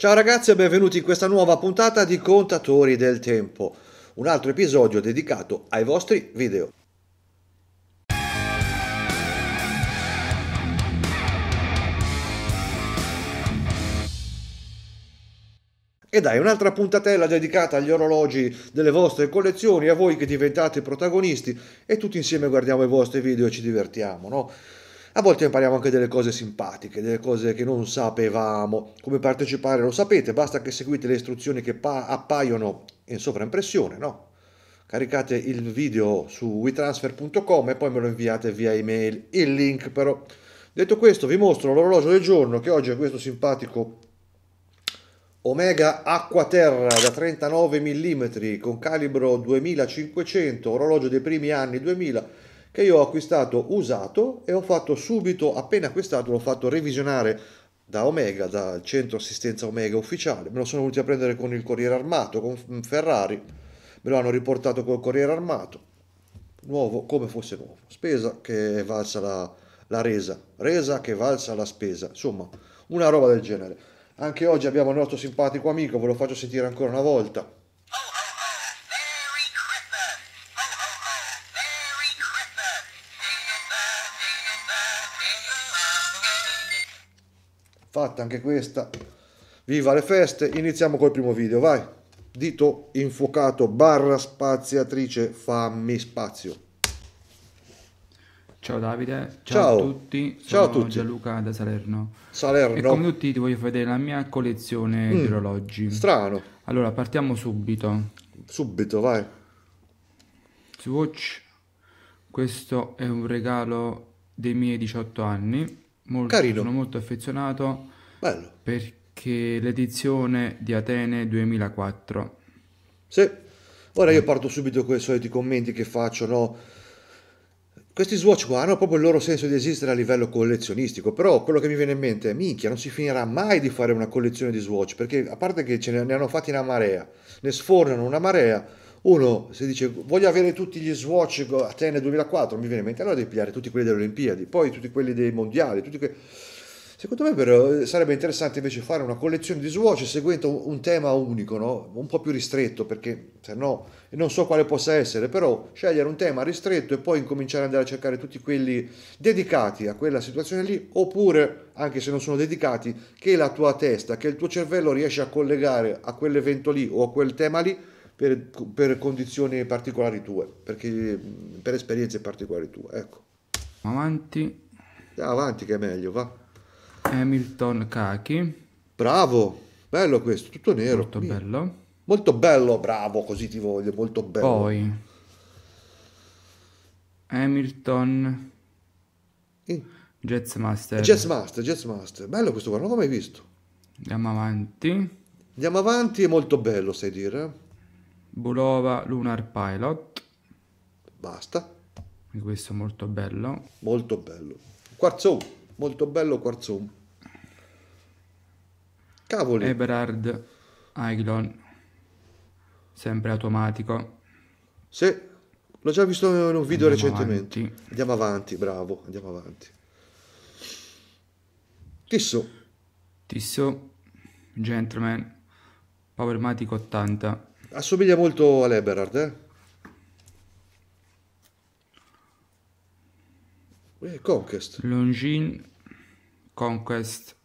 Ciao ragazzi e benvenuti in questa nuova puntata di Contatori del Tempo, un altro episodio dedicato ai vostri video. E dai, un'altra puntatella dedicata agli orologi delle vostre collezioni, a voi che diventate protagonisti e tutti insieme guardiamo i vostri video e ci divertiamo, no? A volte impariamo anche delle cose simpatiche, delle cose che non sapevamo. Come partecipare lo sapete, basta che seguite le istruzioni che pa- appaiono in sovraimpressione, no? Caricate il video su wetransfer.com e poi me lo inviate via email, il link però. Detto questo vi mostro l'orologio del giorno che oggi è questo simpatico Omega Acqua Terra da 39 mm con calibro 2500, orologio dei primi anni 2000 che io ho acquistato usato e ho fatto subito, appena acquistato, l'ho fatto revisionare da Omega, dal centro assistenza Omega ufficiale. Me lo sono venuti a prendere con il Corriere Armato, con mm, Ferrari, me lo hanno riportato col Corriere Armato, nuovo come fosse nuovo. Spesa che è valsa la, la resa, resa che valsa la spesa, insomma, una roba del genere. Anche oggi abbiamo il nostro simpatico amico, ve lo faccio sentire ancora una volta. fatta anche questa viva le feste iniziamo col primo video vai dito infuocato barra spaziatrice fammi spazio ciao Davide ciao, ciao. a tutti ciao sono a tutti. Gianluca da Salerno Salerno e come tutti ti voglio vedere la mia collezione mm, di orologi strano allora partiamo subito subito vai Swatch questo è un regalo dei miei 18 anni Molto, Carino. Sono molto affezionato. Bello. Perché l'edizione di Atene 2004. Sì. Ora io parto subito con i soliti commenti che faccio, no? Questi Swatch qua hanno proprio il loro senso di esistere a livello collezionistico, però quello che mi viene in mente è minchia, non si finirà mai di fare una collezione di Swatch, perché a parte che ce ne hanno fatti una marea, ne sfornano una marea, uno si dice voglio avere tutti gli swatch Atene 2004, mi viene in mente, allora devi pigliare tutti quelli delle Olimpiadi, poi tutti quelli dei mondiali, tutti quelli... Secondo me però, eh, sarebbe interessante invece fare una collezione di swatch seguendo un, tema unico, no? un po' più ristretto, perché se no non so quale possa essere, però scegliere un tema ristretto e poi incominciare ad andare a cercare tutti quelli dedicati a quella situazione lì, oppure, anche se non sono dedicati, che la tua testa, che il tuo cervello riesce a collegare a quell'evento lì o a quel tema lì per, per condizioni particolari tue, perché, per esperienze particolari tue. Ecco. Avanti. Eh, avanti che è meglio, va. Hamilton Kaki. Bravo, bello questo, tutto nero. Molto quindi. bello. Molto bello, bravo, così ti voglio, molto bello. Poi Hamilton In... Master, Jazz Master. Bello questo qua, non l'ho mai visto. Andiamo avanti. Andiamo avanti, è molto bello, sai dire. Eh? Bulova Lunar Pilot. Basta. E questo è molto bello. Molto bello. Quarzone, molto bello Quarzone. Cavoli. Eberhard Aiglon. Sempre automatico. Sì, l'ho già visto in un video andiamo recentemente. Avanti. Andiamo avanti, bravo, andiamo avanti. Tisso. Tisso, Gentleman, Powermatic 80. Assomiglia molto all'Eberhard, eh? Eh, Conquest. Longin Conquest.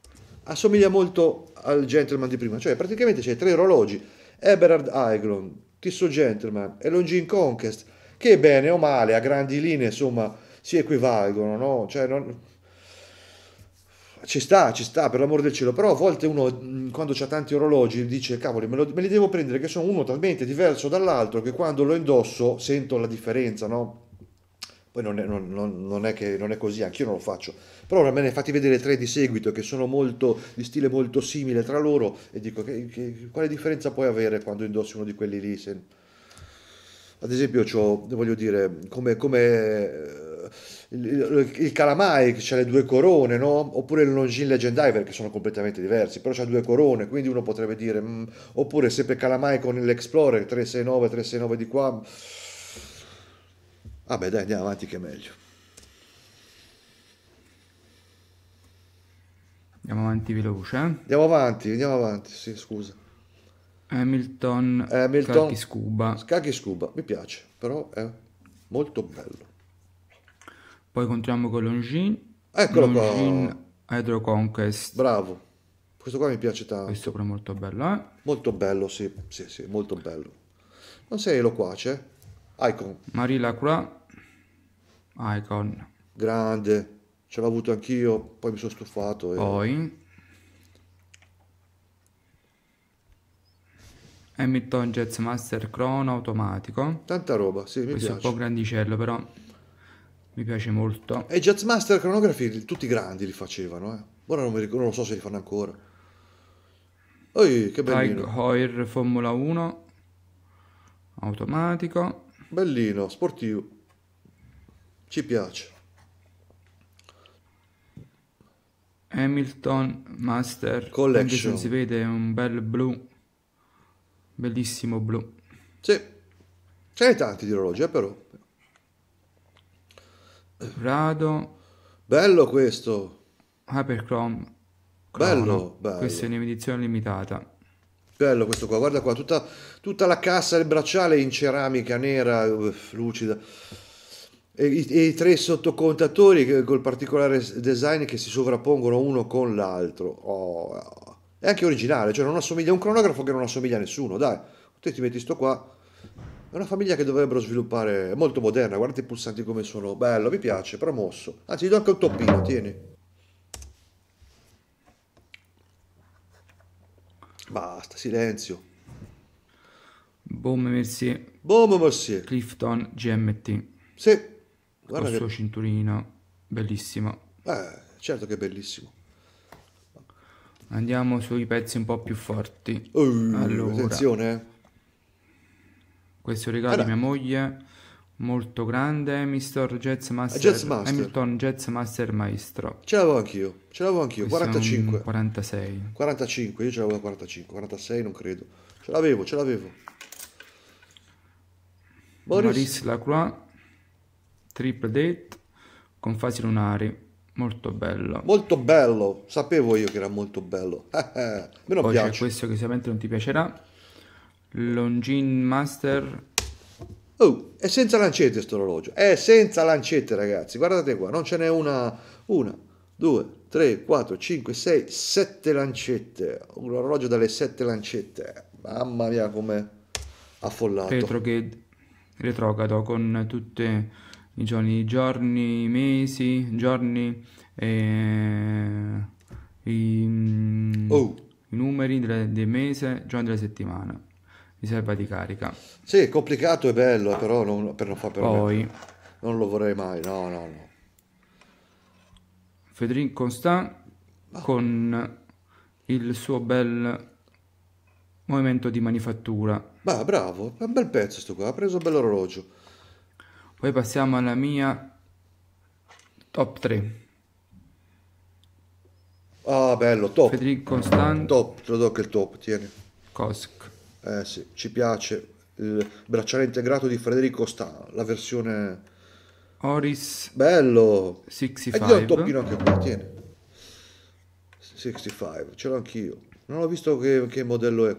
Assomiglia molto al gentleman di prima, cioè praticamente c'è tre orologi, Eberhard Aiglon, Tisso Gentleman e Longin Conquest, che bene o male, a grandi linee, insomma, si equivalgono, no? Cioè, non ci sta, ci sta, per l'amor del cielo, però a volte uno quando ha tanti orologi dice cavoli, me, lo, me, li devo prendere che sono uno talmente diverso dall'altro che quando lo indosso sento la differenza, no? Poi non è, non, non è che, non è così, anch'io non lo faccio, però me ne fatti vedere tre di seguito che sono molto, di stile molto simile tra loro e dico che, che, quale differenza puoi avere quando indossi uno di quelli lì? Se... Ad esempio, voglio dire, come, come il, il calamai che ha le due corone, no? oppure il longin legendiver che sono completamente diversi, però c'ha due corone, quindi uno potrebbe dire, mh, mm, oppure sempre calamai con l'Explorer 369, 369 di qua. Mm, vabbè dai, andiamo avanti che è meglio. Andiamo avanti veloce. Eh? Andiamo avanti, andiamo avanti, sì, scusa. Hamilton, Hamilton Scuba. Kaki Scuba, mi piace, però è molto bello. Poi continuiamo con Longines. Eccolo Longines qua. Hydro Conquest. Bravo. Questo qua mi piace tanto. Questo pure è molto bello, eh? Molto bello, sì, sì, sì, molto bello. Non sei eloquace? Eh? Icon. Marie Lacroix. Icon. Grande. Ce l'ho avuto anch'io, poi mi sono stufato. E... Poi... Hamilton Jets Master Crono automatico. Tanta roba, sì, mi Questo piace. Questo è un po' grandicello, però mi piace molto. E Jazz Master Chronography tutti grandi li facevano, eh. Ora non, mi ricordo, non, so se li fanno ancora. Oi, che bellino. Hoyer Formula 1 automatico. Bellino, sportivo. Ci piace. Hamilton Master Collection. Anche si vede un bel blu. Bellissimo blu. Sì. Ce n'è tanti di orologi, eh, però. Rado. Bello questo. Hyperchrome. Bello, bello. Questa è un'edizione limitata. Bello questo qua, guarda qua, tutta, tutta la cassa, il bracciale in ceramica nera, uff, lucida. E i, e i, tre sottocontatori col particolare design che si sovrappongono uno con l'altro. Oh, è anche originale, cioè non assomiglia a un cronografo che non assomiglia a nessuno, dai. Te ti metti sto qua, è una famiglia che dovrebbero sviluppare, è molto moderna, guardate i pulsanti come sono, bello, mi piace, promosso. Anzi, gli do anche un toppino, tieni. Basta, silenzio. Bom merci. Bom merci. Clifton GMT. Sì. Guarda Con che... cinturino, bellissima. Eh, certo che è bellissimo. Andiamo sui pezzi un po' più forti. Uh, allora. Attenzione, eh. Questo regalo di mia moglie, molto grande, Mr. Jazz Master, Jazz Master. Hamilton Jazz Master Maestro. Ce l'avevo anch'io, ce l'avevo anch'io, Questo 45. 46. 45, io ce l'avevo 45, 46 non credo. Ce l'avevo, ce l'avevo. Boris. Maurice Lacroix, triple date, con fasi lunari. Molto bello. Molto bello, sapevo io che era molto bello. A me non Poi piace. questo che sicuramente non ti piacerà. Longin Master. Oh, è senza lancette questo orologio. È senza lancette, ragazzi. Guardate qua, non ce n'è una, una, due, tre, quattro, cinque, sei, sette lancette. Un orologio dalle sette lancette. Mamma mia, come affollato. Retrograde, retrogrado con tutti i giorni, giorni, mesi, giorni, eh, i, mm, oh. i numeri del mese, giorni della settimana mi serve di carica. Sì, è complicato e bello, però non, per non fa per Poi, me. Non lo vorrei mai, no, no, no. Federico Constant ah. con il suo bel movimento di manifattura. Ma bravo, è un bel pezzo sto qua, ha preso un bell'orologio. Poi passiamo alla mia top 3. Ah, bello, top. Federico Constant. Top, te lo do che il top, tieni. Cosc. Eh sì, ci piace il bracciale integrato di Federico Sta, la versione Oris bello 65. Eh, e io toppino anche qua, tieni. 65, ce l'ho anch'io. Non ho visto che, che modello è.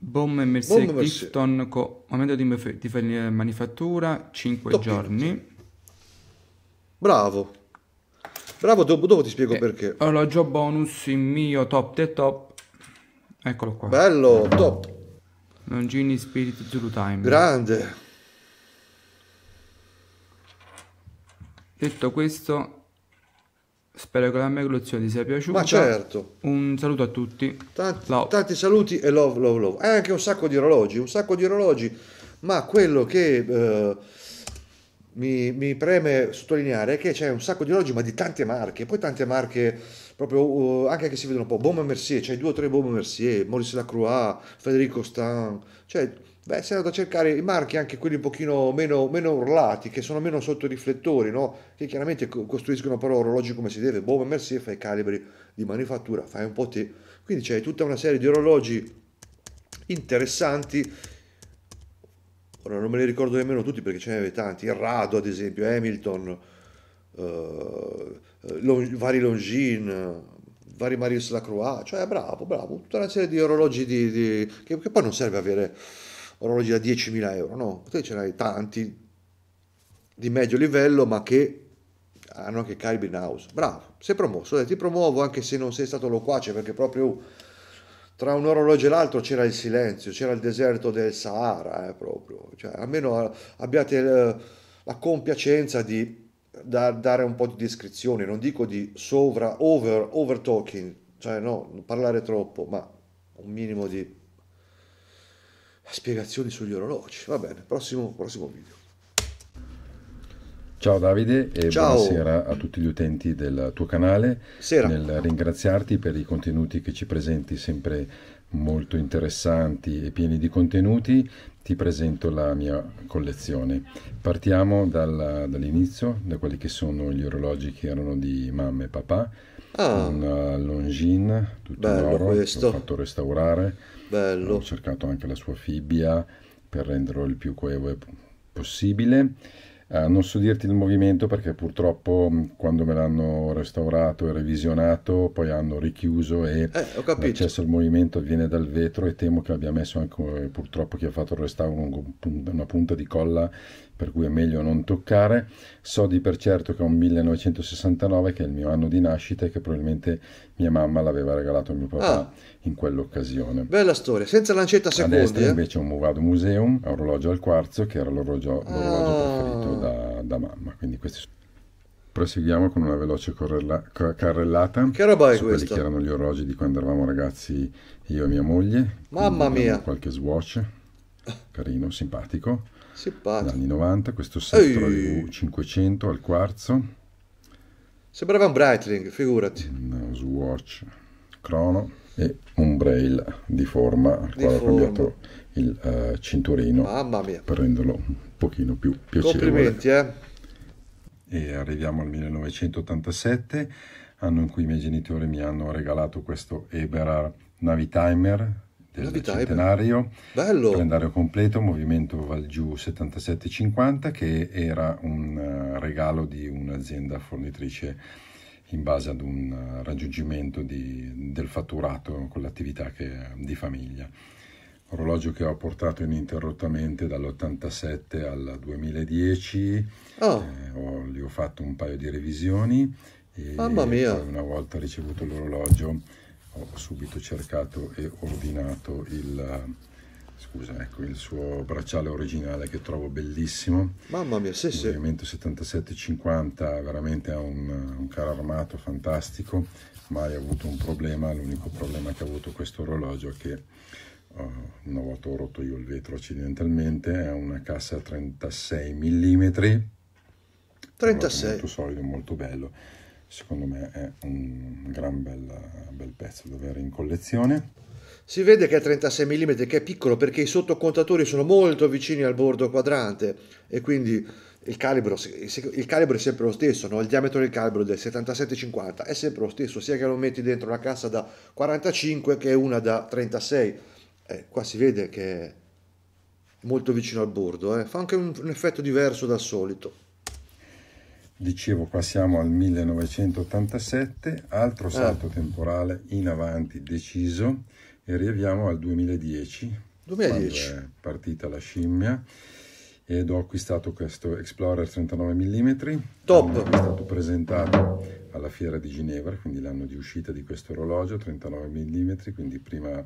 Bombe Mercedes Bombe Clifton con aumento di, di, eh, manifattura 5 toppino, giorni. Sì. Bravo. Bravo, dopo, dopo ti spiego eh, perché. già bonus il mio top the top Eccolo qua. Bello, top. Longini Spirit Zulu Time. Grande. Detto questo, spero che la mia collezione ti sia piaciuta. Ma certo. Un saluto a tutti. Tanti, tanti, saluti e love, love, love. E anche un sacco di orologi, un sacco di orologi. Ma quello che eh, mi, mi preme sottolineare è che c'è un sacco di orologi, ma di tante marche. Poi tante marche proprio uh, anche che si vedono un po'. Baume Mercier, c'hai cioè due o tre Baume Mercier, Maurice Lacroix, Federico Stan, cioè beh, è andato a cercare i marchi anche quelli un pochino meno, meno urlati, che sono meno sotto i riflettori, no? che chiaramente costruiscono però orologi come si deve, Baume Mercier fai calibri di manifattura, fai un po' te, quindi c'è tutta una serie di orologi interessanti Ora non me li ricordo nemmeno tutti perché ce ne avete tanti, il Rado ad esempio, Hamilton, eh, eh, Long, vari Longin, vari Marius Lacroix, cioè bravo, bravo, tutta una serie di orologi di, di, che, che, poi non serve avere orologi da 10.000 euro, no, te ce n'hai tanti di medio livello ma che hanno anche Calvin House, bravo, sei promosso, eh, ti promuovo anche se non sei stato loquace perché proprio tra un orologio e l'altro c'era il silenzio, c'era il deserto del Sahara, eh, proprio, cioè almeno abbiate eh, la compiacenza di da dare un po' di descrizione, non dico di sovra, over, over talking, cioè no, parlare troppo, ma un minimo di spiegazioni sugli orologi. Va bene, prossimo, prossimo video. Ciao Davide e Ciao. buonasera a tutti gli utenti del tuo canale. Sera. Nel ringraziarti per i contenuti che ci presenti sempre molto interessanti e pieni di contenuti, ti presento la mia collezione. Partiamo dall'inizio, da quelli che sono gli orologi che erano di mamma e papà. Ah. Una eh, Longines, tutto Bello oro, questo. l'ho fatto restaurare. Bello. Ho cercato anche la sua fibbia per renderlo il più coevo possibile eh, non so dirti il movimento perché purtroppo mm, quando me l'hanno restaurato e revisionato poi hanno richiuso e eh, eh l'accesso al movimento viene dal vetro e temo che abbia messo anche eh, purtroppo chi ha fatto il restauro una punta di colla per cui è meglio non toccare. So di per certo che è un 1969, che è il mio anno di nascita e che probabilmente mia mamma l'aveva regalato a mio papà ah, in quell'occasione. Bella storia, senza lancetta secondi. A destra eh? invece è un Movado Museum, a orologio al quarzo, che era l'orologio, ah. preferito da, da mamma. Quindi questi sono proseguiamo con una veloce correla- carrellata. Che roba è su questa? Quelli che erano gli orologi di quando eravamo ragazzi io e mia moglie. Mamma mia! Qualche swatch, ah. carino, simpatico. Simpatico. anni 90, questo settro U500 al quarzo. Sembrava un Breitling, figurati. Un Swatch crono e un braille di forma al di quale forma. ho cambiato il uh, cinturino per renderlo un pochino più piacevole. Complimenti, eh? E arriviamo al 1987, anno in cui i miei genitori mi hanno regalato questo Eberhard Navitimer del Novità, eh, centenario, bello. calendario completo, movimento Valgiù 7750 che era un eh, regalo di un'azienda fornitrice in base ad un eh, raggiungimento di, del fatturato con l'attività che, di famiglia. Orologio che ho portato ininterrottamente dall'87 al 2010, oh. Ah. eh, ho, gli ho fatto un paio di revisioni e Mamma mia. una volta ricevuto l'orologio ho subito cercato e ordinato il, scusa, ecco, il suo bracciale originale che trovo bellissimo. Mamma mia, sì, sì. Movimento 7750, veramente ha un, un caro armato fantastico, mai avuto un problema, l'unico problema che ha avuto questo orologio è che uh, una volta ho rotto io il vetro accidentalmente, è una cassa 36 mm, 36. molto solido, molto bello secondo me è un gran bel, bel pezzo da avere in collezione. Si vede che è 36 mm, che è piccolo perché i sottocontatori sono molto vicini al bordo quadrante e quindi il calibro, il calibro è sempre lo stesso, no? il diametro del calibro del 77-50 è sempre lo stesso, sia che lo metti dentro una cassa da 45 che una da 36. Eh, qua si vede che è molto vicino al bordo, eh? fa anche un, un effetto diverso dal solito dicevo qua siamo al 1987, altro ah. salto ah. temporale in avanti deciso e arriviamo al 2010, 2010. è partita la scimmia ed ho acquistato questo Explorer 39 mm, top, è stato presentato alla fiera di Ginevra, quindi l'anno di uscita di questo orologio 39 mm, quindi prima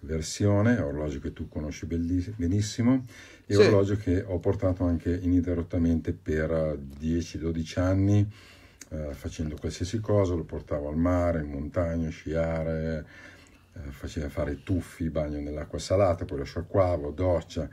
versione, orologio che tu conosci benissimo e sì. orologio che ho portato anche ininterrottamente per 10-12 anni eh, facendo qualsiasi cosa, lo portavo al mare, in montagna, sciare, eh, faceva fare tuffi, bagno nell'acqua salata, poi lo sciacquavo, doccia.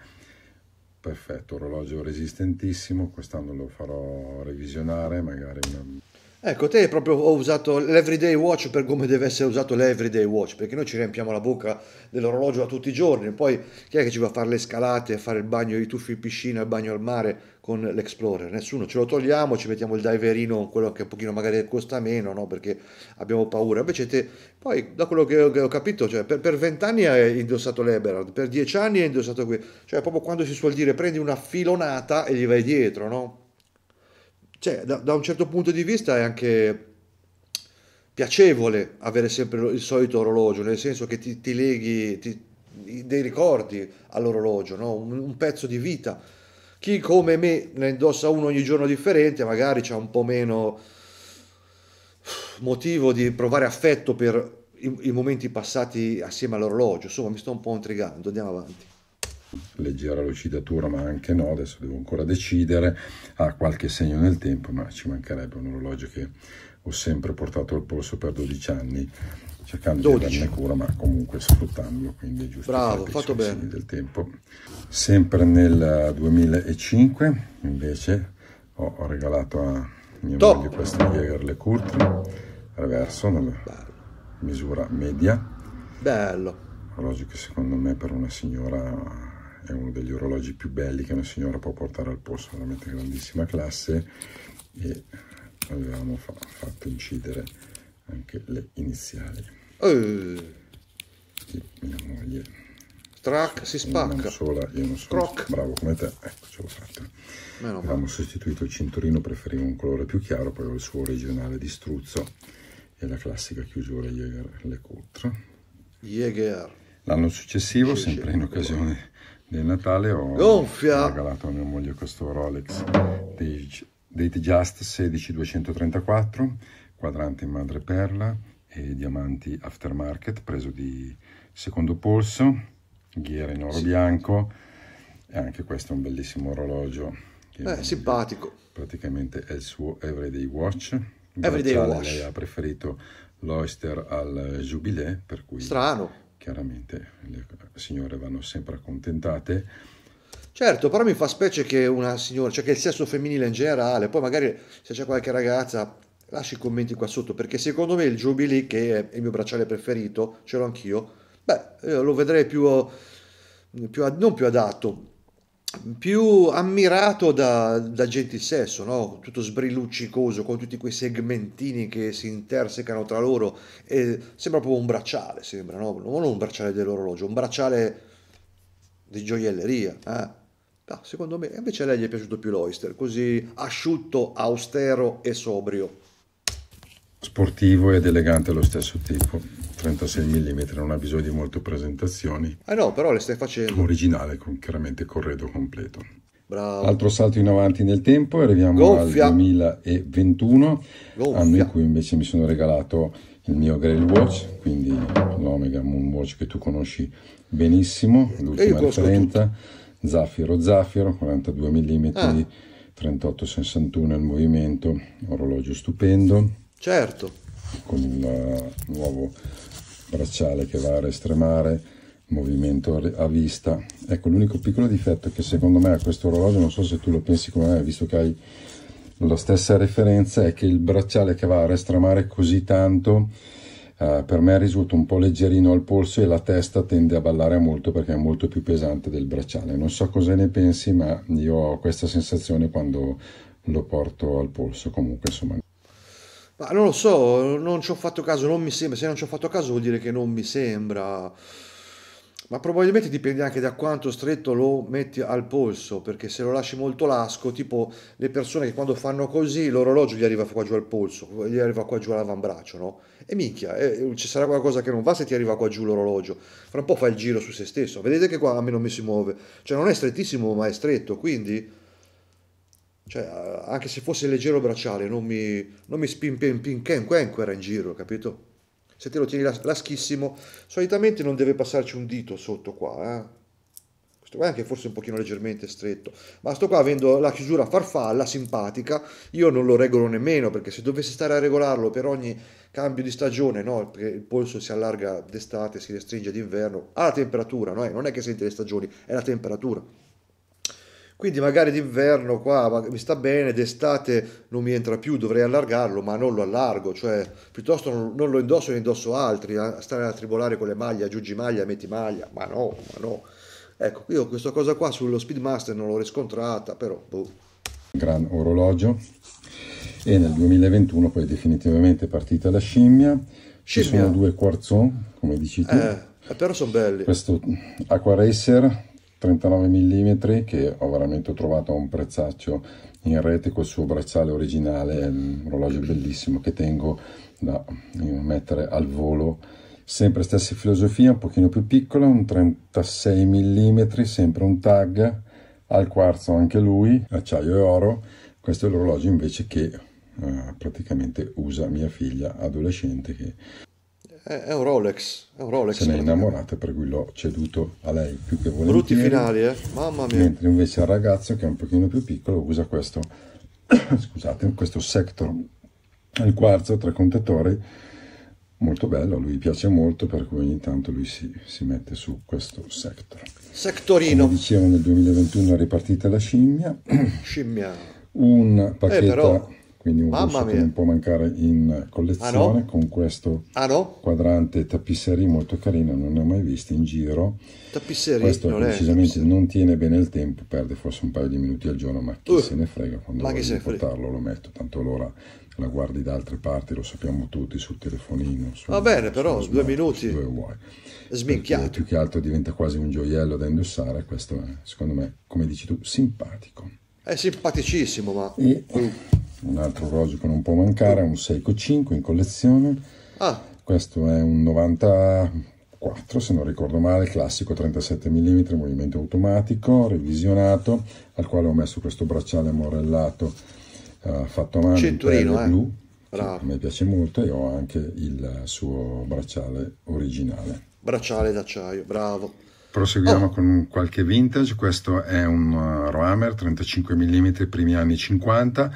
Perfetto, orologio resistentissimo, quest'anno lo farò revisionare, magari una Ecco, te proprio ho usato l'everyday watch per come deve essere usato l'everyday watch, perché noi ci riempiamo la bocca dell'orologio a tutti i giorni, poi chi è che ci va a fare le scalate, a fare il bagno, i tuffi in piscina, il bagno al mare con l'Explorer? Nessuno, ce lo togliamo, ci mettiamo il diverino, quello che un pochino magari costa meno, no? perché abbiamo paura. Invece te, poi da quello che ho, capito, cioè, per vent'anni hai indossato l'Eberhard, per dieci anni hai indossato qui, cioè proprio quando si suol dire prendi una filonata e gli vai dietro, no? Cioè, da, da un certo punto di vista è anche piacevole avere sempre il solito orologio, nel senso che ti, ti leghi ti, dei ricordi all'orologio, no? un, un, pezzo di vita. Chi come me ne indossa uno ogni giorno differente, magari c'è un po' meno motivo di provare affetto per i, i momenti passati assieme all'orologio. Insomma, mi sto un po' intrigando, andiamo avanti leggera lucidatura, ma anche no, adesso devo ancora decidere, ha qualche segno nel tempo, ma ci mancherebbe un orologio che ho sempre portato al polso per 12 anni, cercando 12. di darne cura, ma comunque sfruttandolo, quindi è giusto Bravo, fatto bene. del tempo. Sempre nel 2005 invece ho, regalato a mia Top. moglie questa Le Kurt, reverso, nella misura media. Bello. Orologio che secondo me per una signora è uno degli orologi più belli che una signora può portare al polso, veramente grandissima classe e avevamo fa fatto incidere anche le iniziali. Uh. mia moglie. Strac si spacca. Non sola, io non sono Croc. bravo come te, ecco ce l'ho fatta. Meno sostituito il cinturino, preferivo un colore più chiaro, poi ho il suo originale di struzzo e la classica chiusura Jäger Le Coultre. Jäger. L'anno successivo, sempre in occasione del Natale ho Gonfia. regalato a mia moglie questo Rolex Date Just 16234, quadrante in madreperla e diamanti aftermarket preso di secondo polso, ghiera in oro sì. bianco e anche questo è un bellissimo orologio. Che eh, simpatico. Praticamente è il suo everyday watch. Everyday watch. Lei ha preferito l'Oyster al Jubilee, per cui... Strano chiaramente le signore vanno sempre accontentate. Certo, però mi fa specie che una signora, cioè che il sesso femminile in generale, poi magari se c'è qualche ragazza lasci i commenti qua sotto, perché secondo me il Jubilee, che è il mio bracciale preferito, ce l'ho anch'io, beh, eh, lo vedrei più, più, non più adatto, più ammirato da, da gentilsesso, no? tutto sbrilluccicoso con tutti quei segmentini che si intersecano tra loro e sembra proprio un bracciale, sembra, no? non un bracciale dell'orologio, un bracciale di gioielleria. Eh? No, secondo me invece a lei gli è piaciuto più l'Oyster, così asciutto, austero e sobrio. Sportivo ed elegante allo stesso tempo. 36 mm, non ha bisogno di molte presentazioni. Ah no, però le stai facendo. Originale, con, chiaramente corredo completo. Bravo. Altro salto in avanti nel tempo, arriviamo Gonfia. al 2021, Gonfia. anno in cui invece mi sono regalato il mio Grail Watch, quindi l'Omega Moon Watch che tu conosci benissimo, eh, l'ultima 30, zaffiro zaffiro, 42 mm, ah. 38-61 il movimento, orologio stupendo. Certo. Con il eh, nuovo bracciale che va a restremare, movimento a vista. Ecco, l'unico piccolo difetto che secondo me a questo orologio, non so se tu lo pensi come me, visto che hai la stessa referenza, è che il bracciale che va a restremare così tanto eh, per me risulta un po' leggerino al polso e la testa tende a ballare molto perché è molto più pesante del bracciale. Non so cosa ne pensi, ma io ho questa sensazione quando lo porto al polso. Comunque, insomma, ma non lo so, non ci ho fatto caso, non mi sembra, se non ci ho fatto caso vuol dire che non mi sembra, ma probabilmente dipende anche da quanto stretto lo metti al polso, perché se lo lasci molto lasco, tipo le persone che quando fanno così l'orologio gli arriva qua giù al polso, gli arriva qua giù all'avambraccio, no? E minchia, eh, ci sarà qualcosa che non va se ti arriva qua giù l'orologio, fra un po' fa il giro su se stesso, vedete che qua a me non mi si muove, cioè non è strettissimo ma è stretto, quindi cioè, anche se fosse leggero bracciale, non mi, non mi era in giro, capito? Se te lo tieni laschissimo, solitamente non deve passarci un dito sotto qua, eh? Questo qua è anche forse un pochino leggermente stretto, ma sto qua avendo la chiusura farfalla, simpatica, io non lo regolo nemmeno, perché se dovessi stare a regolarlo per ogni cambio di stagione, no? Perché il polso si allarga d'estate, si restringe d'inverno, alla temperatura, no? Eh, non è che sente le stagioni, è la temperatura quindi magari d'inverno qua mi sta bene, d'estate non mi entra più, dovrei allargarlo, ma non lo allargo, cioè piuttosto non, lo indosso, ne indosso altri, a eh. stare a tribolare con le maglie, aggiungi maglia, metti maglia, ma no, ma no. Ecco, io questa cosa qua sullo Speedmaster non l'ho riscontrata, però... Boh. Gran orologio e nel 2021 poi definitivamente partita la scimmia. scimmia. Ci sono due quarzon, come dici tu. Eh, eh però sono belli. Questo Aquaracer 39 mm che ho veramente trovato a un prezzaccio in rete col suo bracciale originale, un orologio bellissimo che tengo da eh, mettere al volo. Sempre stessa filosofia, un pochino più piccola, un 36 mm, sempre un tag, al quarzo anche lui, acciaio e oro. Questo è l'orologio invece che eh, praticamente usa mia figlia adolescente che è, un Rolex, è un Rolex. Se ne è innamorata per cui l'ho ceduto a lei più che volentieri. Brutti finali, eh? Mamma mia. Mentre invece il ragazzo che è un pochino più piccolo usa questo, scusate, questo Sector, il quarzo tra contatori, molto bello, lui piace molto per cui ogni tanto lui si, si mette su questo Sector. Sectorino. Come dicevo nel 2021 è ripartita la scimmia. Scimmia. Un pacchetto... Eh, però quindi un Mamma che non può mancare in collezione ah, no? con questo ah, no? quadrante tapisserie molto carino, non ne ho mai visti in giro. Tapisserie? Questo non precisamente è... non tiene bene il tempo, perde forse un paio di minuti al giorno, ma chi uh, se ne frega quando voglio portarlo lo metto, tanto l'ora la guardi da altre parti, lo sappiamo tutti, sul telefonino. Su, Va bene, però, smart, due minuti. Dove vuoi. Sminchiato. Perché più che altro diventa quasi un gioiello da indossare, questo è, secondo me, come dici tu, simpatico. È simpaticissimo, ma... E, mm un altro orologio che non può mancare, un Seiko 5 in collezione. Ah. Questo è un 94, se non ricordo male, classico 37 mm, movimento automatico, revisionato, al quale ho messo questo bracciale morellato uh, fatto a mano Cinturino, in eh. blu. Bravo. a me piace molto e ho anche il suo bracciale originale. Bracciale d'acciaio, bravo. Proseguiamo oh. con qualche vintage, questo è un eh, Roamer 35 mm primi anni 50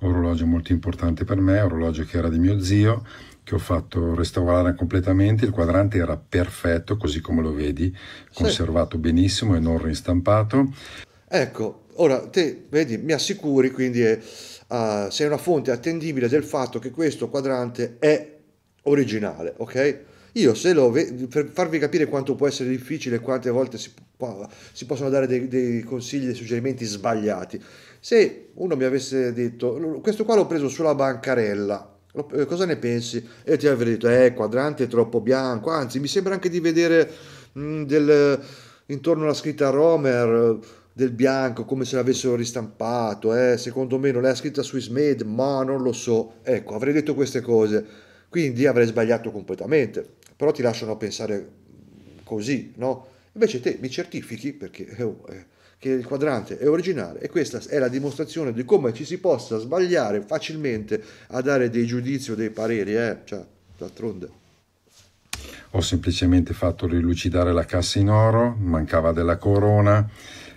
un orologio molto importante per me, un orologio che era di mio zio, che ho fatto restaurare completamente, il quadrante era perfetto, così come lo vedi, conservato sì. benissimo e non ristampato. Ecco, ora te vedi, mi assicuri, quindi è, uh, sei una fonte attendibile del fatto che questo quadrante è originale, ok? Io se lo ve- per farvi capire quanto può essere difficile, quante volte si, può, si possono dare dei, dei consigli, dei suggerimenti sbagliati. Se uno mi avesse detto, questo qua l'ho preso sulla bancarella, eh, cosa ne pensi? E ti avrei detto, eh, quadrante è troppo bianco, anzi mi sembra anche di vedere mh, del, intorno alla scritta Romer del bianco come se l'avessero ristampato, eh, secondo me non è scritta Swiss Made, ma non lo so. Ecco, avrei detto queste cose, quindi avrei sbagliato completamente, però ti lasciano pensare così, no? Invece te mi certifichi perché... Eh, oh, eh che il quadrante è originale e questa è la dimostrazione di come ci si possa sbagliare facilmente a dare dei giudizi o dei pareri, eh? cioè, d'altronde. Ho semplicemente fatto rilucidare la cassa in oro, mancava della corona,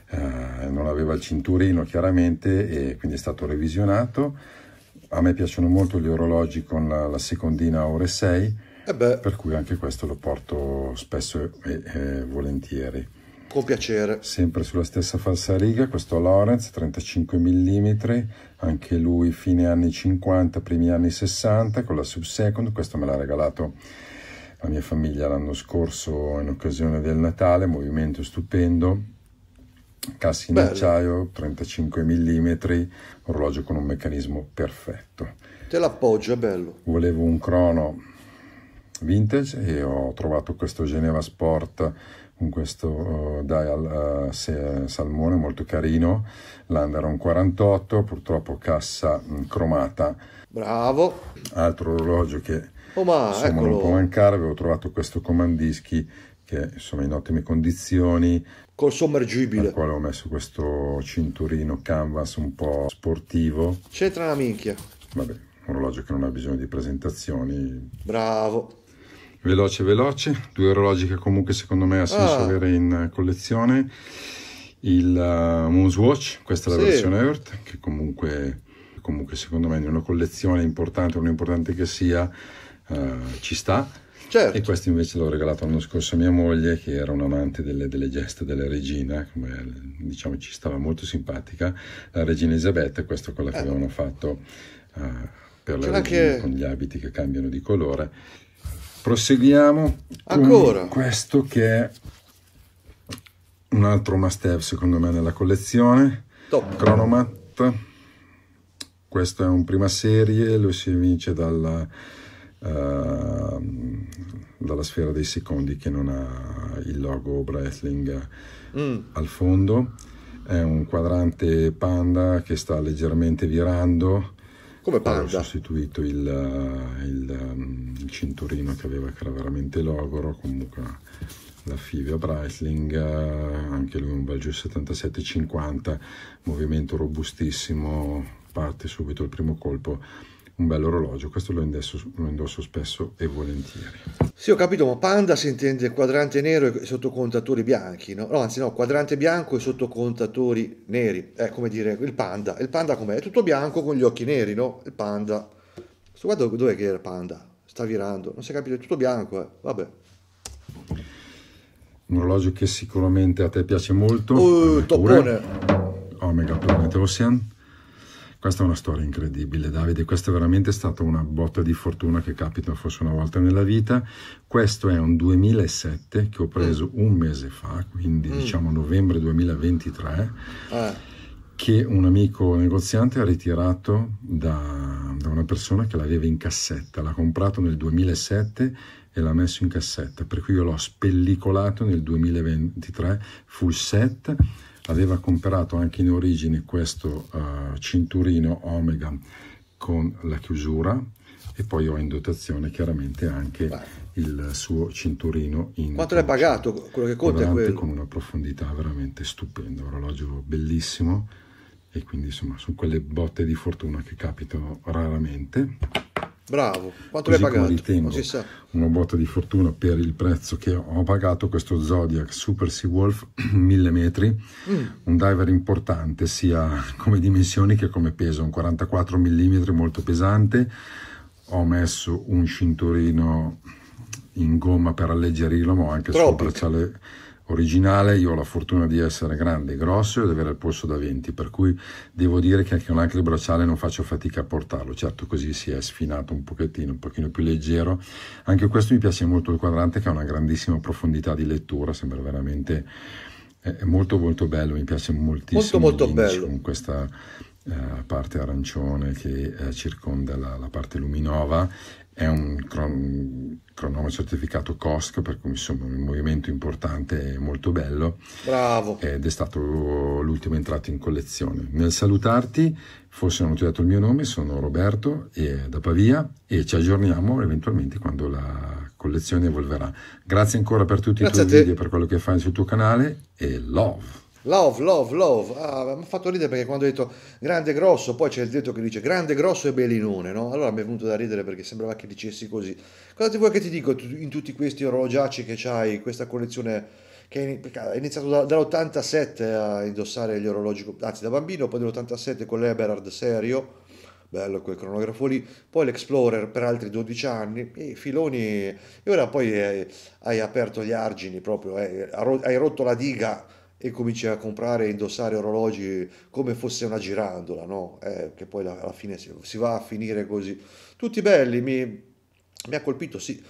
eh, non aveva il cinturino chiaramente e quindi è stato revisionato. A me piacciono molto gli orologi con la, la secondina ore 6, eh per cui anche questo lo porto spesso e, e volentieri. Con piacere. Sempre sulla stessa falsa riga, questo Lorenz 35 mm, anche lui fine anni 50, primi anni 60, con la subsecond, questo me l'ha regalato la mia famiglia l'anno scorso in occasione del Natale, movimento stupendo. Cassi in acciaio, 35 mm, orologio con un meccanismo perfetto. Te l'appoggio, è bello. Volevo un crono vintage e ho trovato questo Geneva Sport con questo uh, dial uh, salmone molto carino, l'under l'Andaron 48, purtroppo cassa mh, mm, cromata. Bravo! Altro orologio che oh, ma, insomma, non può mancare, avevo trovato questo comandischi che insomma in ottime condizioni. Col sommergibile. Al quale ho messo questo cinturino canvas un po' sportivo. C'entra la minchia. Vabbè, un orologio che non ha bisogno di presentazioni. Bravo! veloce veloce, due orologi che comunque secondo me ha senso ah. avere in collezione, il uh, eh, Moonswatch, questa è la sì. versione Earth, che comunque, comunque secondo me in una collezione importante, non importante che sia, uh, ci sta. Certo. E questo invece l'ho regalato l'anno scorso a mia moglie, che era un amante delle, delle geste della regina, come diciamo ci stava molto simpatica, la regina Elisabetta, questo è quello che eh. avevano fatto uh, per C'era la regina anche... con gli abiti che cambiano di colore. Proseguiamo Ancora. con questo che è un altro must have secondo me nella collezione. Top. cronomat Questo è un prima serie, lo si vince dalla, uh, dalla sfera dei secondi che non ha il logo Breitling mm. al fondo. È un quadrante panda che sta leggermente virando come Panda. Ho sostituito il, eh, il, ehm, il, cinturino che aveva, che era veramente logoro, comunque la Fivio Breitling, eh, anche lui un bel giù 77-50, movimento robustissimo, parte subito il primo colpo un bello orologio, questo lo indosso, lo indosso, spesso e volentieri. Sì, ho capito, ma panda si intende quadrante nero e sottocontatori bianchi, no? no anzi no, quadrante bianco e sottocontatori neri, è come dire il panda, il panda com'è? È tutto bianco con gli occhi neri, no? Il panda, sto qua dov'è che era panda? Sta virando, non si è capito, è tutto bianco, eh. vabbè un orologio che sicuramente a te piace molto. Uh, toppone! Omega Planet Ocean. Questa è una storia incredibile, Davide. Questa è veramente stata una botta di fortuna che capita forse una volta nella vita. Questo è un 2007 che ho preso mm. un mese fa, quindi mm. diciamo novembre 2023. Ah. Eh. Che un amico negoziante ha ritirato da, da una persona che l'aveva in cassetta, l'ha comprato nel 2007 e l'ha messo in cassetta, per cui io l'ho spellicolato nel 2023 full set aveva comprato anche in origine questo uh, cinturino Omega con la chiusura e poi ho in dotazione chiaramente anche Vai. il suo cinturino in quanto l'hai pagato quello che conta è quello con una profondità veramente stupenda orologio bellissimo e quindi insomma sono quelle botte di fortuna che capitano raramente Bravo, quanto Così l'hai pagato? Ritengo una botta di fortuna per il prezzo che ho pagato questo Zodiac Super Sea Wolf 1000 metri, mm. un diver importante sia come dimensioni che come peso, un 44 mm molto pesante, ho messo un cinturino in gomma per alleggerirlo, ma ho anche sul bracciale originale, io ho la fortuna di essere grande e grosso e di avere il polso da 20, per cui devo dire che anche un ancle bracciale non faccio fatica a portarlo, certo così si è sfinato un pochettino, un pochino più leggero, anche questo mi piace molto il quadrante che ha una grandissima profondità di lettura, sembra veramente è molto molto bello, mi piace moltissimo molto, molto bello. con questa eh, parte arancione che eh, circonda la, la parte luminova è un cronometro certificato COSC, per cui insomma un movimento importante e molto bello. Bravo! Ed è stato l'ultimo entrato in collezione. Nel salutarti, forse non ti ho dato il mio nome, sono Roberto da Pavia e ci aggiorniamo eventualmente quando la collezione evolverà. Grazie ancora per tutti Grazie i tuoi video e per quello che fai sul tuo canale e love! Love, love, love. Ah, mi ha fatto ridere perché quando ho detto grande grosso, poi c'è il detto che dice grande grosso e belinone, no? Allora mi è venuto da ridere perché sembrava che dicessi così. Cosa ti vuoi che ti dico in tutti questi orologiacci che hai, questa collezione che hai iniziato dall'87 a indossare gli orologi, anzi da bambino, poi dell'87 con l'Eberhard serio, bello quel cronografo lì, poi l'Explorer per altri 12 anni, e Filoni, e ora poi hai, eh, hai aperto gli argini proprio, eh, hai rotto la diga e cominci a comprare e indossare orologi come fosse una girandola, no? Eh, che poi alla fine si, si, va a finire così. Tutti belli, mi, mi ha colpito, sì,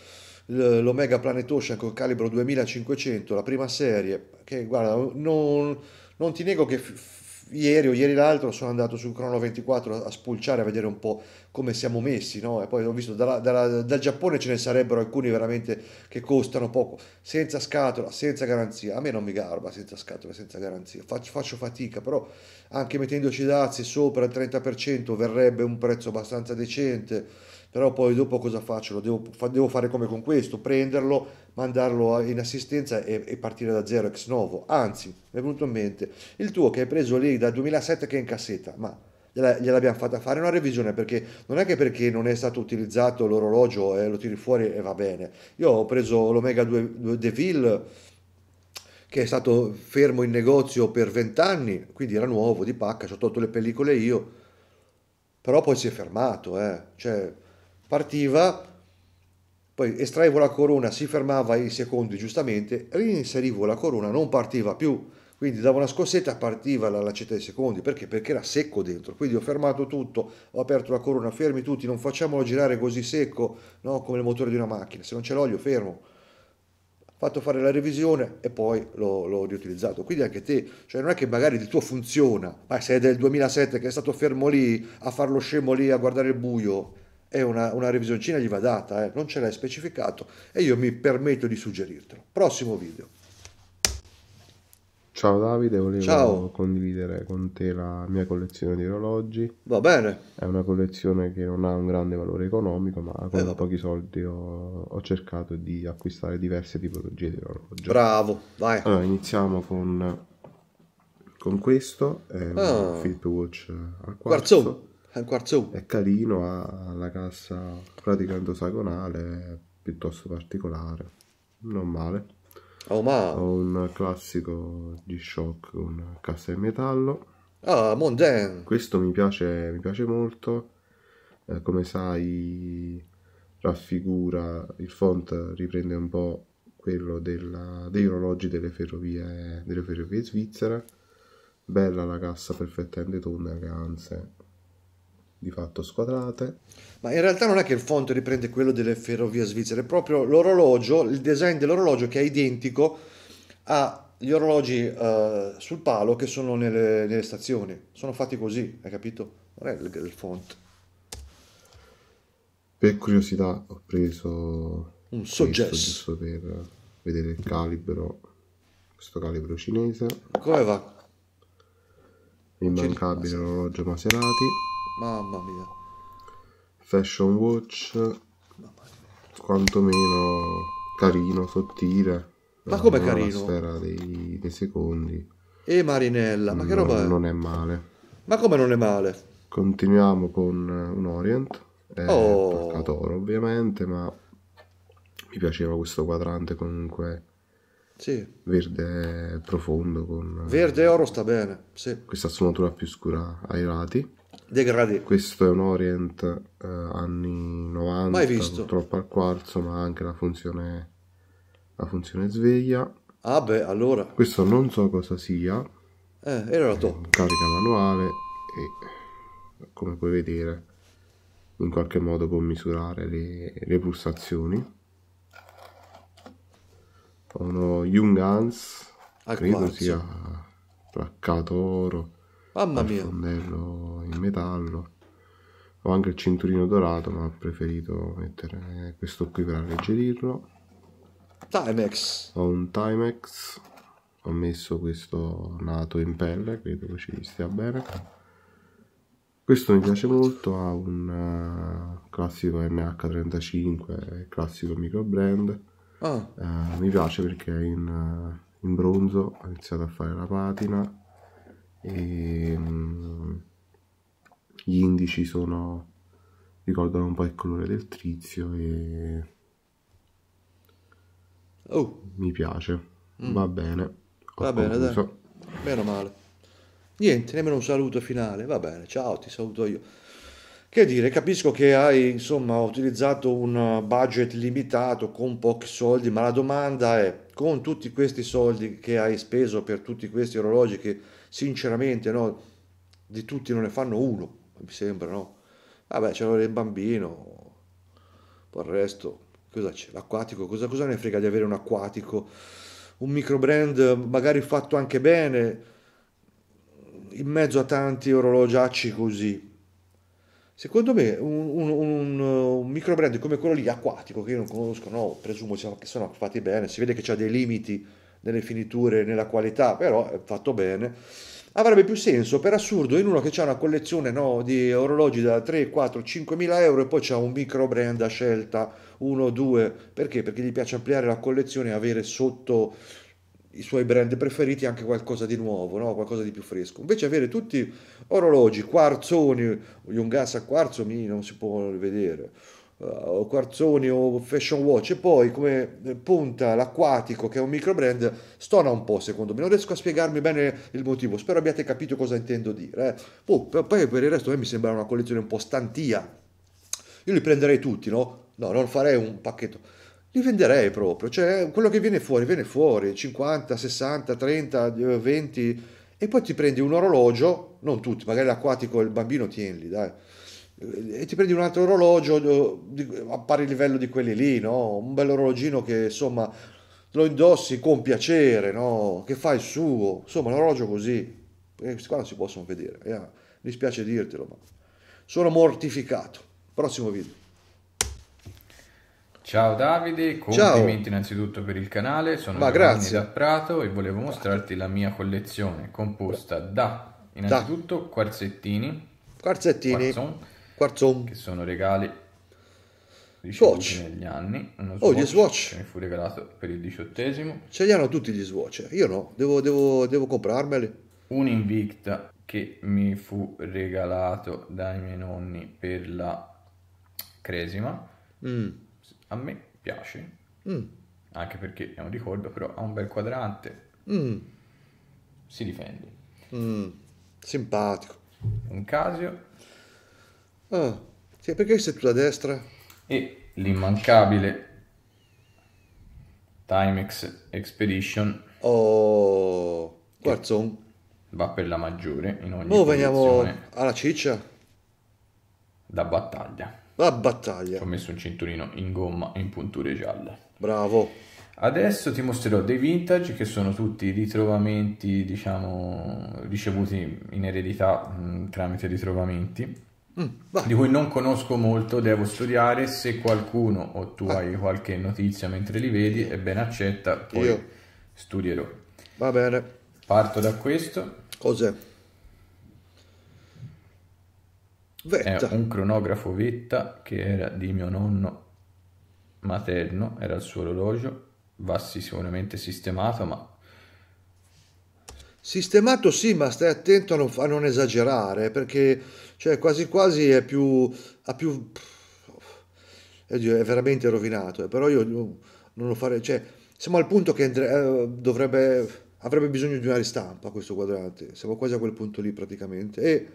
l'Omega Planet Ocean con calibro 2500, la prima serie, che guarda, non, non ti nego che ieri o ieri l'altro sono andato su Crono 24 a spulciare a vedere un po' come siamo messi, no? E poi ho visto dalla, dalla, dal Giappone ce ne sarebbero alcuni veramente che costano poco, senza scatola, senza garanzia. A me non mi garba senza scatola, senza garanzia. Faccio, faccio fatica, però anche mettendoci dazi sopra il 30% verrebbe un prezzo abbastanza decente però poi dopo cosa faccio? Lo devo, devo fare come con questo, prenderlo, mandarlo in assistenza e, e, partire da zero ex novo. Anzi, mi è venuto in mente il tuo che hai preso lì dal 2007 che è in cassetta, ma gliel'abbiamo fatta fare una revisione perché non è che perché non è stato utilizzato l'orologio e eh, lo tiri fuori e va bene. Io ho preso l'Omega 2, 2 Deville che è stato fermo in negozio per vent'anni, quindi era nuovo di pacca, ci ho tolto le pellicole io, però poi si è fermato, eh. cioè partiva, poi estraevo la corona, si fermava i secondi giustamente, rinserivo la corona, non partiva più. Quindi davo una scossetta, partiva la lancetta dei secondi, perché? Perché era secco dentro. Quindi ho fermato tutto, ho aperto la corona, fermi tutti, non facciamolo girare così secco, no? come il motore di una macchina. Se non c'è l'olio, fermo. Fatto fare la revisione e poi l'ho, l'ho riutilizzato. Quindi anche te, cioè non è che magari il tuo funziona, ma se è del 2007 che è stato fermo lì a farlo scemo lì, a guardare il buio, e una, una revisioncina gli va data, eh? non ce l'hai specificato e io mi permetto di suggerirtelo. Prossimo video. Ciao Davide, volevo Ciao. condividere con te la mia collezione di orologi. Va bene. È una collezione che non ha un grande valore economico, ma con eh, pochi soldi ho, ho, cercato di acquistare diverse tipologie di orologi. Bravo, vai. Allora, iniziamo con, con questo, è un ah. Philip Watch al quarzo. Quarzo. È carino, ha la cassa praticamente osagonale, piuttosto particolare, non male. Oh, ma... Ho un classico G-Shock con cassa in metallo. Ah, Mongen! Questo mi piace, mi piace molto. Eh, come sai, raffigura, il font riprende un po' quello della, degli orologi delle ferrovie, delle ferrovie svizzere. Bella la cassa perfettamente tonda che anzi di fatto squadrate. Ma in realtà non è che il font riprende quello delle ferrovie svizzere, è proprio l'orologio, il design dell'orologio che è identico agli orologi uh, sul palo che sono nelle, nelle, stazioni. Sono fatti così, hai capito? Non è il, il font. Per curiosità ho preso un soggetto per vedere il calibro, questo calibro cinese. Come va? Immancabile l'orologio Maserati. Mamma mia. Fashion Watch. Mamma mia. Quantomeno carino, sottile. Ma come carino? La sfera dei, dei, secondi. E Marinella, ma che non, roba è? Non è male. Ma come non è male? Continuiamo con eh, un Orient. È oh. Porcatoro ovviamente, ma mi piaceva questo quadrante comunque. Sì. Verde profondo con... Verde e oro sta bene, sì. Questa sfumatura più scura ai lati degradé. Questo è un Orient eh, anni 90, Mai visto. troppo al quarzo, ma anche la funzione, la funzione sveglia. Ah beh, allora. Questo non so cosa sia. Eh, era la top. Eh, carica manuale e come puoi vedere in qualche modo può misurare le, le pulsazioni. Uno Jung credo quarzo. sia placcato oro Mamma mia. fondello in metallo. Ho anche il cinturino dorato, ma ho preferito mettere questo qui per alleggerirlo. Timex. Ho un Timex. Ho messo questo nato in pelle, credo che ci stia bene. Questo mi piace molto, ha un uh, classico NH35, classico micro brand. Ah. Uh, mi piace perché in, uh, in bronzo ha iniziato a fare la patina e ehm, gli indici sono ricordano un po' il colore del trizio e oh. mi piace mm. va bene va bene dai. meno male niente nemmeno un saluto finale va bene ciao ti saluto io che dire capisco che hai insomma utilizzato un budget limitato con pochi soldi ma la domanda è con tutti questi soldi che hai speso per tutti questi orologi che sinceramente no, di tutti non ne fanno uno, mi sembra, no? Vabbè, c'era il bambino, poi il resto, cosa c'è? L'acquatico, cosa, cosa ne frega di avere un acquatico? Un micro brand magari fatto anche bene, in mezzo a tanti orologiacci così. Secondo me un, un, un, un micro brand come quello lì, acquatico, che io non conosco, no, presumo che sono fatti bene, si vede che c'è dei limiti nelle finiture, nella qualità, però è fatto bene avrebbe più senso per assurdo in uno che ha una collezione no, di orologi da 3, 4, 5 mila euro e poi ha un micro brand a scelta, 1, 2, perché? Perché gli piace ampliare la collezione e avere sotto i suoi brand preferiti anche qualcosa di nuovo, no? qualcosa di più fresco. Invece avere tutti orologi, quarzoni, un gas a quarzo mi non si può vedere, eh, o Quarzoni o Fashion Watch e poi come punta l'acquatico che è un micro brand stona un po' secondo me non riesco a spiegarmi bene il motivo spero abbiate capito cosa intendo dire eh. oh, poi per il resto a me mi sembra una collezione un po' stantia io li prenderei tutti no? no non farei un pacchetto li venderei proprio cioè quello che viene fuori viene fuori 50 60 30 20 e poi ti prendi un orologio non tutti magari l'acquatico il bambino tienli dai e ti prendi un altro orologio, eh, a pari livello di quelli lì, no? Un bel orologino che insomma lo indossi con piacere, no? Che fa il suo, insomma, un orologio così. Perché questi qua non si possono vedere, eh, mi spiace dirtelo, ma sono mortificato. Prossimo video. Ciao Davide, complimenti Ciao. innanzitutto per il canale, sono Ma Giovanni da Prato e volevo mostrarti la mia collezione composta da innanzitutto quarzettini, quarzettini. Quarzon, Quarzon. Che sono regali ricevuti negli anni. Uno oh, gli Swatch. Che mi fu regalato per il diciottesimo. Ce li hanno tutti gli Swatch, io no, devo, devo, devo comprarmeli. Un Invicta che mi fu regalato dai miei nonni per la cresima. Mm. A me piace. Mm. Anche perché è un ricordo, però ha un bel quadrante. Mm. Si difende. Mm. Simpatico. Un Casio Ah, sì, perché sei tu da destra? E l'immancabile Timex Expedition. Oh, Quarzon. Va per la maggiore in ogni Mo veniamo alla ciccia. Da battaglia. La battaglia. ho messo un cinturino in gomma in punture gialle. Bravo. Adesso ti mostrerò dei vintage che sono tutti ritrovamenti, diciamo, ricevuti in eredità mh, tramite ritrovamenti Mm, di cui non conosco molto, devo studiare. Se qualcuno o tu ah. hai qualche notizia mentre li vedi, è ben accetta, poi Io. studierò. Va bene. Parto da questo. Cos'è? Vetta. È un cronografo Vetta che era di mio nonno materno, era il suo orologio, va sicuramente sistemato, ma Sistemato sì, ma stai attento a non, a non esagerare, perché cioè, quasi quasi è più... Ha più è veramente rovinato, eh, però io non lo farei... Cioè, siamo al punto che Andre, eh, dovrebbe, avrebbe bisogno di una ristampa questo quadrante, siamo quasi a quel punto lì praticamente. E,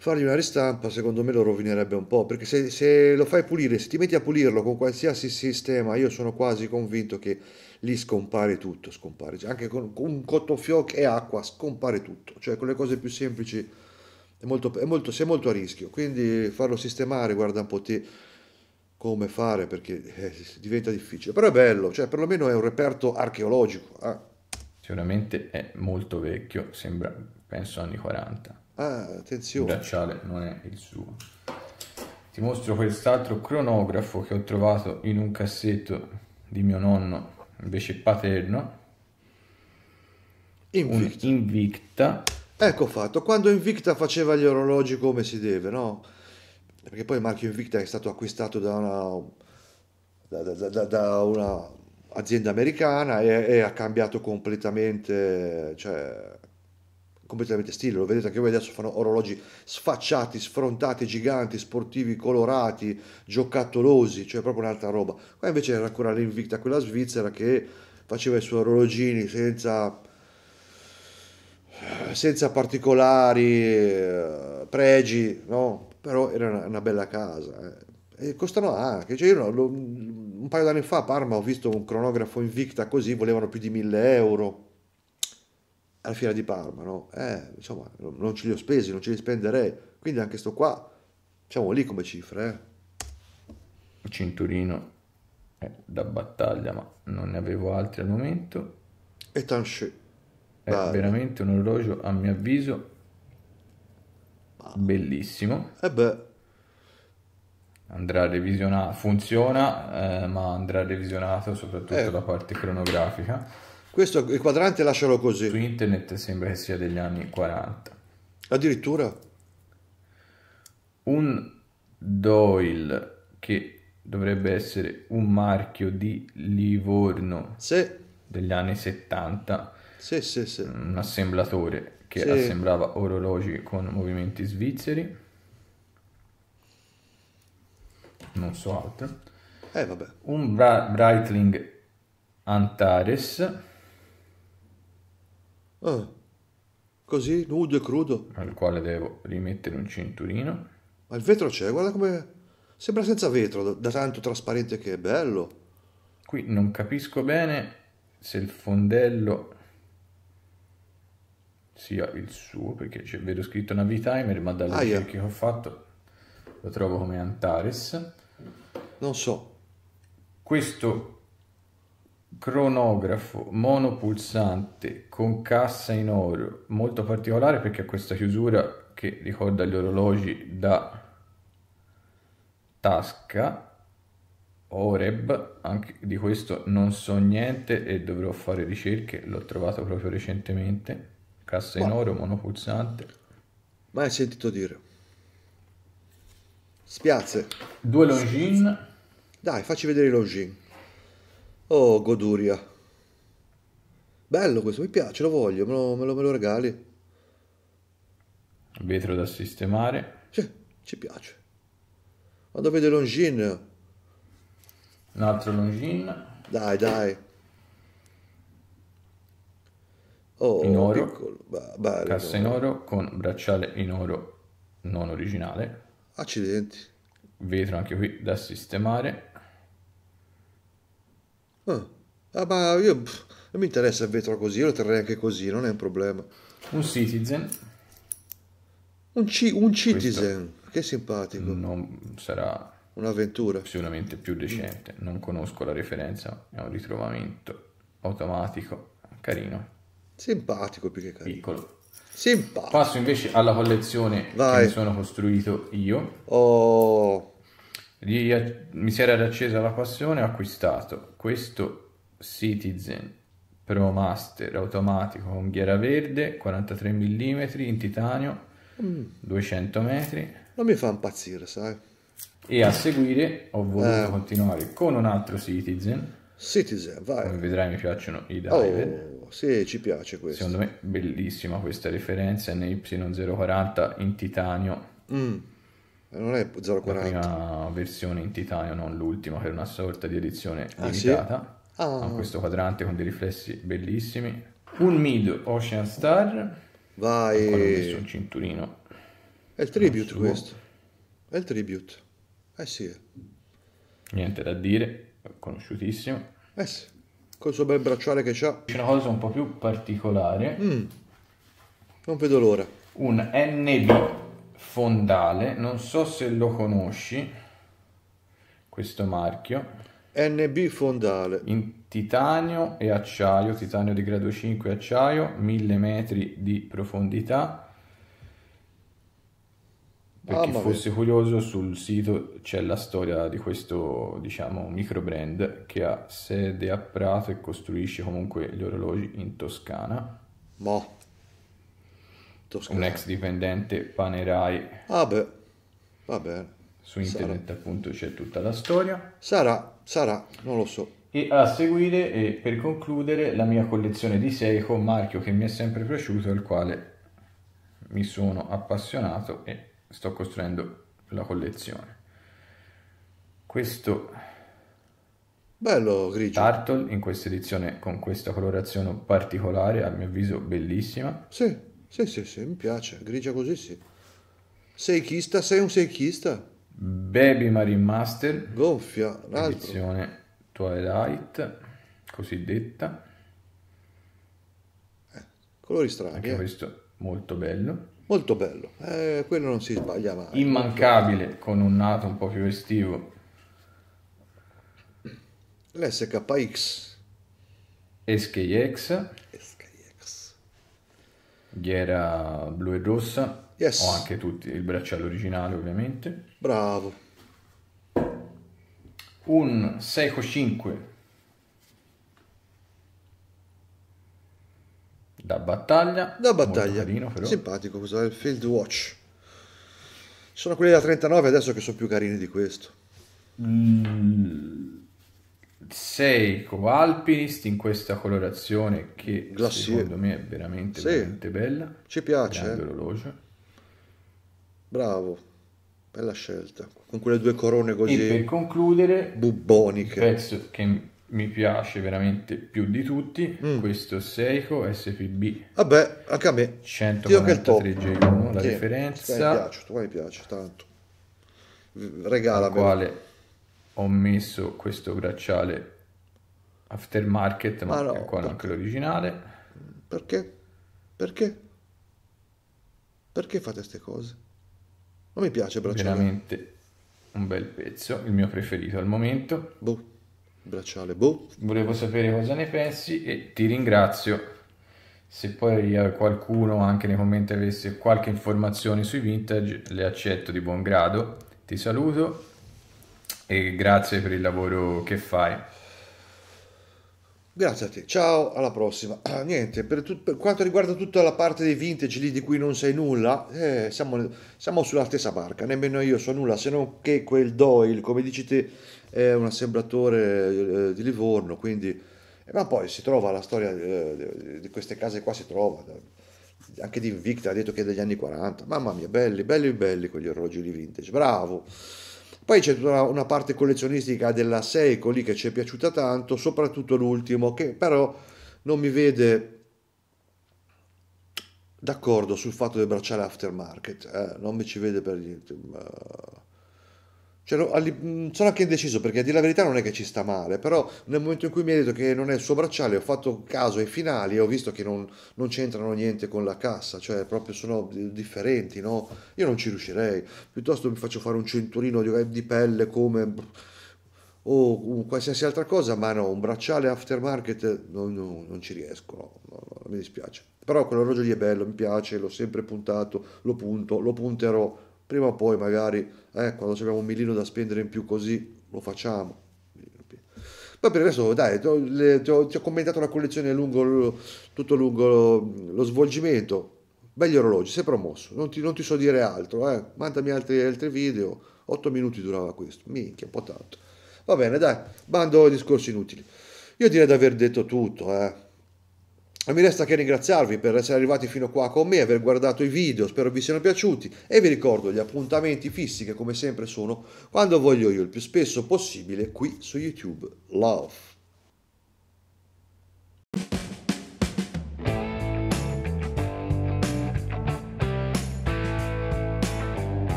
fargli una ristampa secondo me lo rovinerebbe un po', perché se, se, lo fai pulire, se ti metti a pulirlo con qualsiasi sistema, io sono quasi convinto che lì scompare tutto, scompare, cioè, anche con, un cotton fioc e acqua scompare tutto, cioè con le cose più semplici è molto, è molto, sei molto a rischio, quindi farlo sistemare, guarda un po' te come fare perché eh, diventa difficile, però è bello, cioè perlomeno è un reperto archeologico. Eh. Sicuramente è molto vecchio, sembra penso anni 40. Ah, attenzione. Il bracciale non è il suo. Ti mostro quest'altro cronografo che ho trovato in un cassetto di mio nonno, invece paterno. Invicta. Invicta. Ecco fatto, quando Invicta faceva gli orologi come si deve, no? Perché poi il marchio Invicta è stato acquistato da una, da, da, da, da una azienda americana e, e ha cambiato completamente, cioè, completamente stile, lo vedete anche voi adesso fanno orologi sfacciati, sfrontati, giganti, sportivi, colorati, giocattolosi, cioè proprio un'altra roba. Qua invece era ancora l'invicta quella svizzera che faceva i suoi orologini senza, senza particolari eh, pregi, no? però era una, una bella casa. Eh. E costano anche, cioè io lo, un paio d'anni fa a Parma ho visto un cronografo Invicta così, volevano più di 1000 euro alla fiera di Parma, no? eh, insomma, non ce li ho spesi, non ce li spenderei, quindi anche sto qua, siamo lì come cifre. Eh. Cinturino eh, da battaglia, ma non ne avevo altri al momento. E Tanché. È Bello. veramente un orologio, a mio avviso, bellissimo. E eh beh. Andrà revisionato, funziona, eh, ma andrà revisionato soprattutto eh. la parte cronografica questo il quadrante lascialo così. Su internet sembra che sia degli anni 40. Addirittura. Un Doyle che dovrebbe essere un marchio di Livorno sì. degli anni 70. Sì, sì, sì. Un assemblatore che sì. assemblava orologi con movimenti svizzeri. Non so altro. Eh, un Bra- Breitling Antares Ah, così, nudo e crudo. Al quale devo rimettere un cinturino. Ma il vetro c'è, guarda come... Sembra senza vetro, da tanto trasparente che è bello. Qui non capisco bene se il fondello sia il suo, perché cioè, vedo scritto Navi Timer, ma dalle ricerche che ho fatto lo trovo come Antares. Non so. Questo cronografo monopulsante con cassa in oro molto particolare perché ha questa chiusura che ricorda gli orologi da tasca Oreb anche di questo non so niente e dovrò fare ricerche l'ho trovato proprio recentemente cassa in oro monopulsante ma hai sentito dire spiazze due longin dai facci vedere i longin Oh, goduria. Bello questo, mi piace, lo voglio, me lo, me lo, me lo regali. Vetro da sistemare. Sì, ci piace. Vado a vedere Longin. Un altro Longin. Dai, dai. Oh, in oro. Piccolo. Bello, cassa in oro con bracciale in oro non originale. Accidenti. Vetro anche qui da sistemare. Ah, ah ma io pff, non mi interessa il vetro così, io lo terrei anche così, non è un problema. Un Citizen. Un, ci, un Citizen, Questo che simpatico. Non sarà un'avventura. Sicuramente più decente, non conosco la referenza, è un ritrovamento automatico, carino. Simpatico più che carino. Piccolo. Simpatico. Passo invece alla collezione Vai. che mi sono costruito io. Oh gli, mi si era riaccesa la passione, ho acquistato questo Citizen Pro Master automatico con ghiera verde, 43 mm in titanio, mm. 200 metri. Non mi fa impazzire, sai. E a seguire ho voluto eh. continuare con un altro Citizen. Citizen, vai. Come vedrai mi piacciono i diver. Oh, sì, ci piace questo. Secondo me bellissima questa referenza NY040 in titanio. Mm eh, non è 040. La prima versione in titanio, non l'ultima, che è una sorta di edizione ah, limitata. sì? ah. Ha questo quadrante con dei riflessi bellissimi. Un Mid Ocean Star. Vai. ho messo un cinturino. È il tribute questo. È il tribute. Eh sì. Niente da dire, conosciutissimo. Eh sì. Col suo bel bracciale che c'ha. C'è una cosa un po' più particolare. Mm. Non vedo l'ora. Un NB Fondale, non so se lo conosci, questo marchio. NB Fondale. In titanio e acciaio, titanio di grado 5 acciaio, 1000 metri di profondità. Per ah, chi fosse curioso, sul sito c'è la storia di questo, diciamo, micro brand che ha sede a Prato e costruisce comunque gli orologi in Toscana. Boh. Toscana. Un ex dipendente Panerai. Ah beh, Su internet sarà. appunto c'è tutta la storia. Sarà, sarà, non lo so. E a seguire, e per concludere, la mia collezione di Seiko, marchio che mi è sempre piaciuto, il quale mi sono appassionato e sto costruendo la collezione. Questo bello grigio Turtle in questa edizione con questa colorazione particolare, a mio avviso bellissima. Sì. Sì, sì, sì, mi piace, grigia così sì. Seichista, sei un seichista? Baby Marine Master. Gonfia, l'altro. Twilight, cosiddetta. Eh, colori strani. Anche eh. questo molto bello. Molto bello, eh, quello non si sbaglia mai. Immancabile, con un nato un po' più estivo. L'SKX. SKX ghiera blu e rossa. Yes. Ho anche tutti, il bracciale originale ovviamente. Bravo. Un Seiko 5 da battaglia. Da battaglia. Carino, Simpatico questo è il Field Watch. Sono quelli da 39 adesso che sono più carini di questo. Mm sei co-alpinist in questa colorazione che Glacier. secondo me è veramente, sì. veramente bella. Ci piace. Eh? Bravo, bella scelta. Con quelle due corone così. E per concludere, bubboniche. Un pezzo che mi piace veramente più di tutti, mm. questo Seiko SPB. Vabbè, anche a me. 143 G1, la sì. differenza. Mi piace, tu mi piace tanto. Regala. Quale ho messo questo bracciale aftermarket, ma, ma ah, no, qua anche l'originale. Perché? Perché? Perché fate queste cose? Non mi piace il bracciale. Veramente un bel pezzo, il mio preferito al momento. Boh, bracciale, boh. Volevo sapere cosa ne pensi e ti ringrazio. Se poi qualcuno anche nei commenti avesse qualche informazione sui vintage, le accetto di buon grado. Ti saluto e grazie per il lavoro che fai. Grazie a te, ciao, alla prossima. Ah, niente, per, tut- per, quanto riguarda tutta la parte dei vintage lì di cui non sai nulla, eh, siamo, siamo, sulla stessa barca, nemmeno io so nulla, se non che quel Doyle, come dici te, è un assemblatore eh, di Livorno, quindi... Eh, ma poi si trova la storia eh, di queste case qua, si trova, anche di Invicta, ha detto che è degli anni 40, mamma mia, belli, belli, belli quegli orologi di vintage, bravo! Poi c'è tutta una parte collezionistica della Seiko lì che ci è piaciuta tanto, soprattutto l'ultimo, che però non mi vede d'accordo sul fatto del bracciale aftermarket, eh, non mi ci vede per niente. Cioè, mm, sono anche indeciso perché a dire la verità non è che ci sta male, però nel momento in cui mi ha detto che non è il suo bracciale ho fatto caso ai finali e ho visto che non, non c'entrano niente con la cassa, cioè proprio sono differenti, no? Io non ci riuscirei, piuttosto mi faccio fare un cinturino di, di pelle come o qualsiasi altra cosa, ma no, un bracciale aftermarket no, no, non ci riesco, no, mi dispiace. Però quell'orologio lì è bello, mi piace, l'ho sempre puntato, lo punto, lo punterò prima o poi magari eh, quando abbiamo un milino da spendere in più così lo facciamo poi per il resto dai le, ti, ho, ti ho, commentato la collezione lungo, tutto lungo lo, lo svolgimento belli orologi sei promosso non ti, non ti so dire altro eh. mandami altri, altri video 8 minuti durava questo minchia un po' tanto va bene dai bando discorsi inutili io direi di aver detto tutto eh non mi resta che ringraziarvi per essere arrivati fino qua con me, aver guardato i video, spero vi siano piaciuti e vi ricordo gli appuntamenti fissi che come sempre sono quando voglio io il più spesso possibile qui su YouTube. Love.